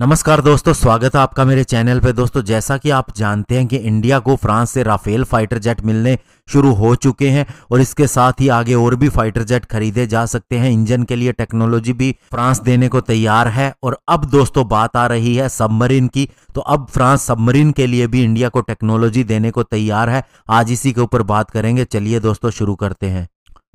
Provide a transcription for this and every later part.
नमस्कार दोस्तों स्वागत है आपका मेरे चैनल पे दोस्तों जैसा कि आप जानते हैं कि इंडिया को फ्रांस से राफेल फाइटर जेट मिलने शुरू हो चुके हैं और इसके साथ ही आगे और भी फाइटर जेट खरीदे जा सकते हैं इंजन के लिए टेक्नोलॉजी भी फ्रांस देने को तैयार है और अब दोस्तों बात आ रही है सबमरीन की तो अब फ्रांस सबमरीन के लिए भी इंडिया को टेक्नोलॉजी देने को तैयार है आज इसी के ऊपर बात करेंगे चलिए दोस्तों शुरू करते हैं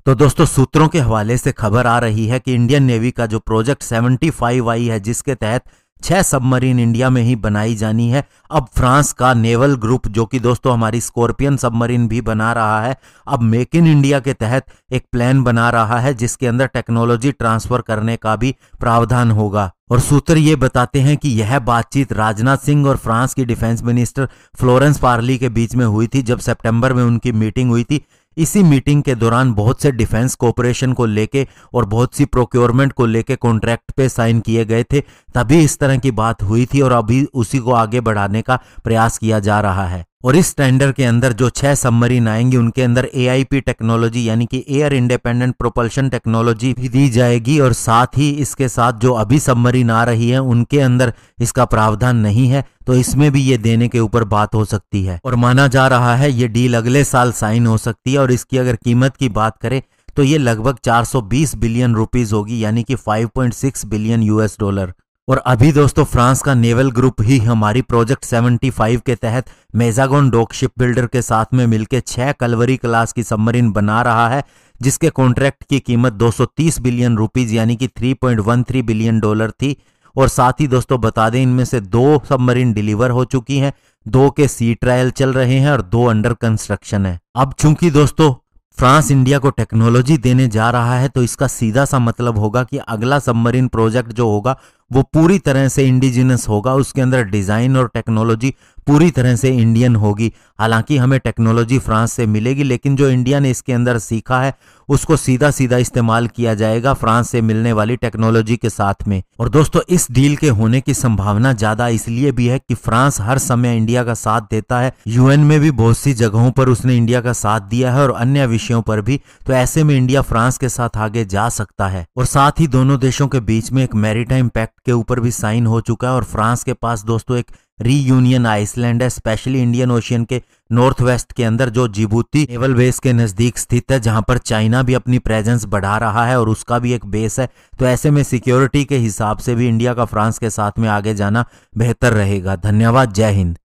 तो दोस्तों सूत्रों के हवाले से खबर आ रही है कि इंडियन नेवी का जो प्रोजेक्ट सेवेंटी फाइव आई है जिसके तहत छह सबमरीन इंडिया में ही बनाई जानी है अब फ्रांस का नेवल ग्रुप जो कि दोस्तों हमारी स्कॉर्पियन सबमरीन भी बना रहा है अब मेक इन इंडिया के तहत एक प्लान बना रहा है जिसके अंदर टेक्नोलॉजी ट्रांसफर करने का भी प्रावधान होगा और सूत्र ये बताते हैं कि यह बातचीत राजनाथ सिंह और फ्रांस की डिफेंस मिनिस्टर फ्लोरेंस पार्ली के बीच में हुई थी जब सेप्टेम्बर में उनकी मीटिंग हुई थी इसी मीटिंग के दौरान बहुत से डिफेंस कॉपरेशन को लेके और बहुत सी प्रोक्योरमेंट को लेके कॉन्ट्रैक्ट पे साइन किए गए थे तभी इस तरह की बात हुई थी और अभी उसी को आगे बढ़ाने का प्रयास किया जा रहा है और इस टेंडर के अंदर जो छह सबमरीन आएंगी उनके अंदर एआईपी टेक्नोलॉजी यानी कि एयर इंडिपेंडेंट प्रोपल्शन टेक्नोलॉजी भी दी जाएगी और साथ ही इसके साथ जो अभी सबमरीन आ रही है उनके अंदर इसका प्रावधान नहीं है तो इसमें भी ये देने के ऊपर बात हो सकती है और माना जा रहा है ये डील अगले साल साइन हो सकती है और इसकी अगर कीमत की बात करें तो ये लगभग 420 बिलियन रुपीस होगी यानी कि 5.6 बिलियन यूएस डॉलर और अभी दोस्तों फ्रांस का नेवल ग्रुप ही हमारी प्रोजेक्ट 75 के तहत मेजागोन डॉक शिप बिल्डर के साथ में मिलकर छह कलवरी क्लास की सबमरीन बना रहा है जिसके कॉन्ट्रैक्ट की कीमत 230 बिलियन रूपीज यानी कि 3.13 बिलियन डॉलर थी और साथ ही दोस्तों बता दें इनमें से दो सबमरीन डिलीवर हो चुकी हैं दो के सी ट्रायल चल रहे हैं और दो अंडर कंस्ट्रक्शन है अब चूंकि दोस्तों फ्रांस इंडिया को टेक्नोलॉजी देने जा रहा है तो इसका सीधा सा मतलब होगा कि अगला सबमरीन प्रोजेक्ट जो होगा वो पूरी तरह से इंडिजिनस होगा उसके अंदर डिज़ाइन और टेक्नोलॉजी पूरी तरह से इंडियन होगी हालांकि हमें टेक्नोलॉजी फ्रांस से मिलेगी लेकिन जो इंडिया ने इसके अंदर सीखा है उसको सीधा सीधा इस्तेमाल किया जाएगा फ्रांस से मिलने वाली टेक्नोलॉजी के साथ में और दोस्तों इस डील के होने की संभावना ज्यादा इसलिए भी है कि फ्रांस हर समय इंडिया का साथ देता है यूएन में भी बहुत सी जगहों पर उसने इंडिया का साथ दिया है और अन्य विषयों पर भी तो ऐसे में इंडिया फ्रांस के साथ आगे जा सकता है और साथ ही दोनों देशों के बीच में एक मैरिटाइम पैक्ट के ऊपर भी साइन हो चुका है और फ्रांस के पास दोस्तों एक री यूनियन आइसलैंड है स्पेशली इंडियन ओशियन के नॉर्थ वेस्ट के अंदर जो जिबूती नेवल बेस के नजदीक स्थित है जहां पर चाइना भी अपनी प्रेजेंस बढ़ा रहा है और उसका भी एक बेस है तो ऐसे में सिक्योरिटी के हिसाब से भी इंडिया का फ्रांस के साथ में आगे जाना बेहतर रहेगा धन्यवाद जय हिंद